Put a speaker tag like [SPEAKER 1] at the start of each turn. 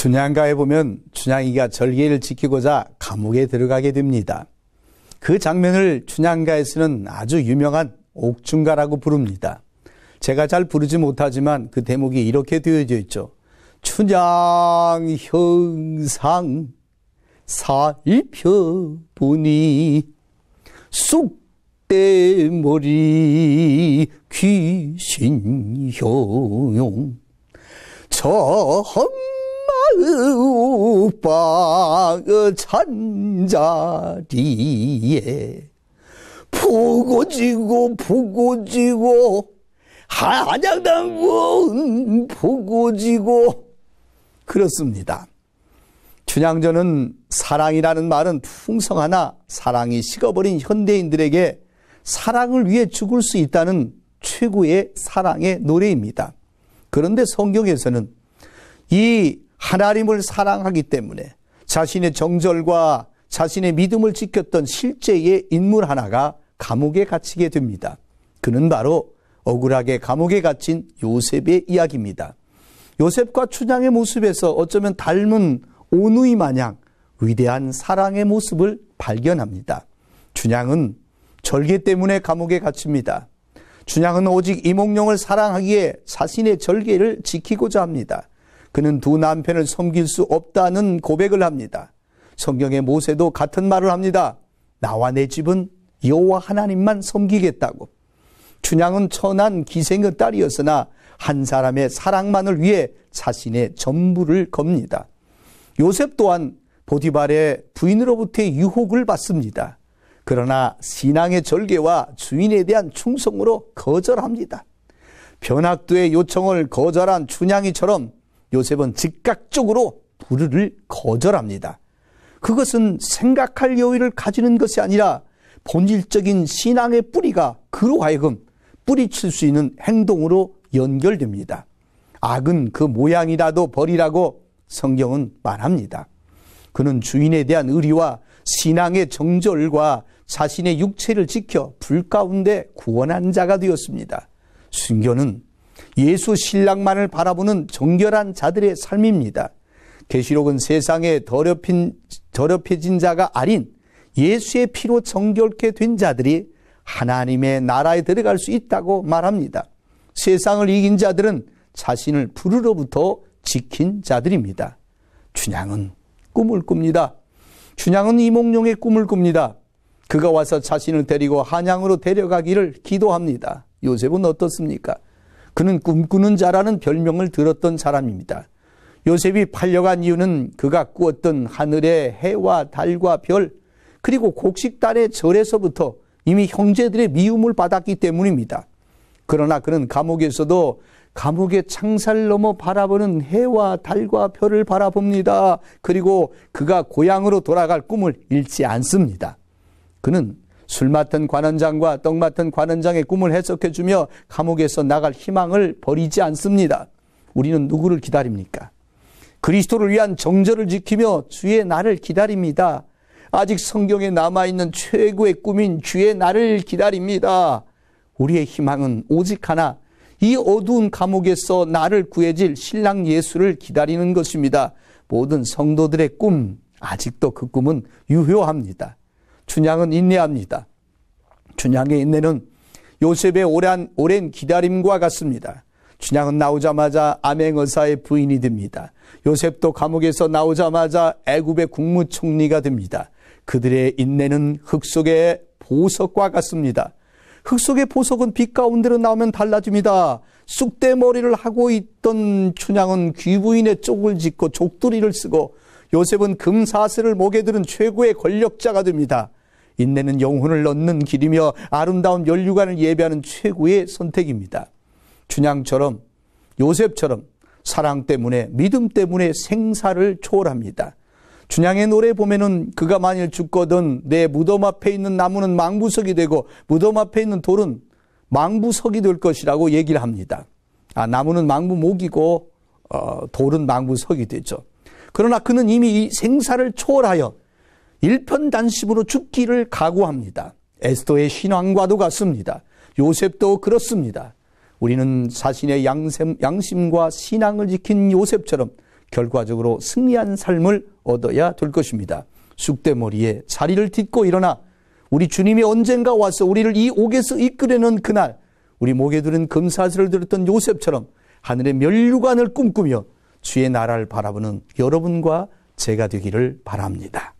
[SPEAKER 1] 춘향가에 보면 춘향이가 절개를 지키고자 감옥에 들어가게 됩니다. 그 장면을 춘향가에서는 아주 유명한 옥중가라고 부릅니다. 제가 잘 부르지 못하지만 그 대목이 이렇게 되어져 있죠. 춘향 형상 살펴보니 쑥대머리 귀신효용 정 오빠 그 잔자리에 보고지고 보고지고 한양당군 보고지고 그렇습니다. 춘향전은 사랑이라는 말은 풍성하나 사랑이 식어버린 현대인들에게 사랑을 위해 죽을 수 있다는 최고의 사랑의 노래입니다. 그런데 성경에서는 이 하나님을 사랑하기 때문에 자신의 정절과 자신의 믿음을 지켰던 실제의 인물 하나가 감옥에 갇히게 됩니다. 그는 바로 억울하게 감옥에 갇힌 요셉의 이야기입니다. 요셉과 춘향의 모습에서 어쩌면 닮은 오누이 마냥 위대한 사랑의 모습을 발견합니다. 춘향은 절개 때문에 감옥에 갇힙니다. 춘향은 오직 이몽룡을 사랑하기에 자신의 절개를 지키고자 합니다. 그는 두 남편을 섬길 수 없다는 고백을 합니다. 성경의 모세도 같은 말을 합니다. 나와 내 집은 여호와 하나님만 섬기겠다고. 춘향은 천한 기생의 딸이었으나 한 사람의 사랑만을 위해 자신의 전부를 겁니다. 요셉 또한 보디발의 부인으로부터의 유혹을 받습니다. 그러나 신앙의 절개와 주인에 대한 충성으로 거절합니다. 변학도의 요청을 거절한 춘향이처럼 요셉은 즉각적으로 부르를 거절합니다. 그것은 생각할 여유를 가지는 것이 아니라 본질적인 신앙의 뿌리가 그로 하여금 뿌리칠 수 있는 행동으로 연결됩니다. 악은 그 모양이라도 버리라고 성경은 말합니다. 그는 주인에 대한 의리와 신앙의 정절과 자신의 육체를 지켜 불 가운데 구원한 자가 되었습니다. 순교는 예수 신랑만을 바라보는 정결한 자들의 삶입니다. 계시록은 세상에 더럽힌 더럽혀진 자가 아닌 예수의 피로 정결케 된 자들이 하나님의 나라에 들어갈 수 있다고 말합니다. 세상을 이긴 자들은 자신을 불으로부터 지킨 자들입니다. 춘향은 꿈을 꿉니다. 춘향은 이몽룡의 꿈을 꿉니다. 그가 와서 자신을 데리고 한양으로 데려가기를 기도합니다. 요셉은 어떻습니까? 그는 꿈꾸는 자라는 별명을 들었던 사람입니다. 요셉이 팔려간 이유는 그가 꾸었던 하늘의 해와 달과 별 그리고 곡식단의 절에서부터 이미 형제들의 미움을 받았기 때문입니다. 그러나 그는 감옥에서도 감옥의 창살 넘어 바라보는 해와 달과 별을 바라봅니다. 그리고 그가 고향으로 돌아갈 꿈을 잃지 않습니다. 그는 술 맡은 관원장과 떡 맡은 관원장의 꿈을 해석해 주며 감옥에서 나갈 희망을 버리지 않습니다. 우리는 누구를 기다립니까? 그리스도를 위한 정절을 지키며 주의 날을 기다립니다. 아직 성경에 남아있는 최고의 꿈인 주의 날을 기다립니다. 우리의 희망은 오직 하나, 이 어두운 감옥에서 나를 구해질 신랑 예수를 기다리는 것입니다. 모든 성도들의 꿈, 아직도 그 꿈은 유효합니다. 춘향은 인내합니다. 춘향의 인내는 요셉의 오랜, 오랜 기다림과 같습니다. 춘향은 나오자마자 암행어사의 부인이 됩니다. 요셉도 감옥에서 나오자마자 애굽의 국무총리가 됩니다. 그들의 인내는 흙 속의 보석과 같습니다. 흙 속의 보석은 빛 가운데로 나오면 달라집니다. 쑥대머리를 하고 있던 춘향은 귀부인의 쪽을 짓고 족두리를 쓰고 요셉은 금사슬을 목에 들은 최고의 권력자가 됩니다. 인내는 영혼을 얻는 길이며 아름다운 연류관을 예배하는 최고의 선택입니다. 준양처럼 요셉처럼 사랑 때문에 믿음 때문에 생사를 초월합니다. 준양의 노래 보면은 그가 만일 죽거든 내 무덤 앞에 있는 나무는 망부석이 되고 무덤 앞에 있는 돌은 망부석이 될 것이라고 얘기를 합니다. 아, 나무는 망부목이고 어, 돌은 망부석이 되죠. 그러나 그는 이미 이 생사를 초월하여 일편단심으로 죽기를 각오합니다. 에스더의 신앙과도 같습니다. 요셉도 그렇습니다. 우리는 자신의 양심, 과 신앙을 지킨 요셉처럼 결과적으로 승리한 삶을 얻어야 될 것입니다. 숙대머리에 자리를 딛고 일어나 우리 주님이 언젠가 와서 우리를 이 옥에서 이끌어낸 그날 우리 목에 들은 금사슬을 들었던 요셉처럼 하늘의 면류관을 꿈꾸며 주의 나라를 바라보는 여러분과 제가 되기를 바랍니다.